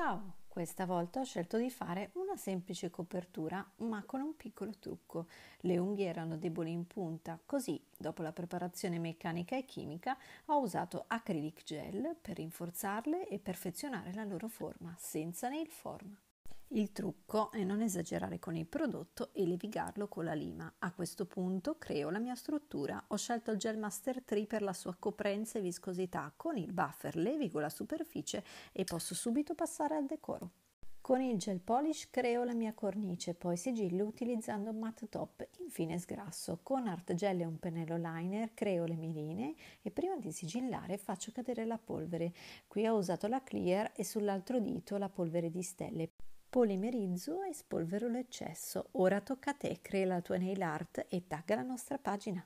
Ciao! Questa volta ho scelto di fare una semplice copertura ma con un piccolo trucco. Le unghie erano deboli in punta, così dopo la preparazione meccanica e chimica ho usato acrylic gel per rinforzarle e perfezionare la loro forma senza nail form. Il trucco è non esagerare con il prodotto e levigarlo con la lima. A questo punto creo la mia struttura. Ho scelto il Gel Master 3 per la sua coprenza e viscosità. Con il buffer levigo la superficie e posso subito passare al decoro. Con il gel polish creo la mia cornice, poi sigillo utilizzando un matte top, infine sgrasso. Con art gel e un pennello liner creo le mie linee e prima di sigillare faccio cadere la polvere. Qui ho usato la clear e sull'altro dito la polvere di stelle. Polimerizzo e spolvero l'eccesso. Ora tocca a te, crea la tua nail art e tagga la nostra pagina.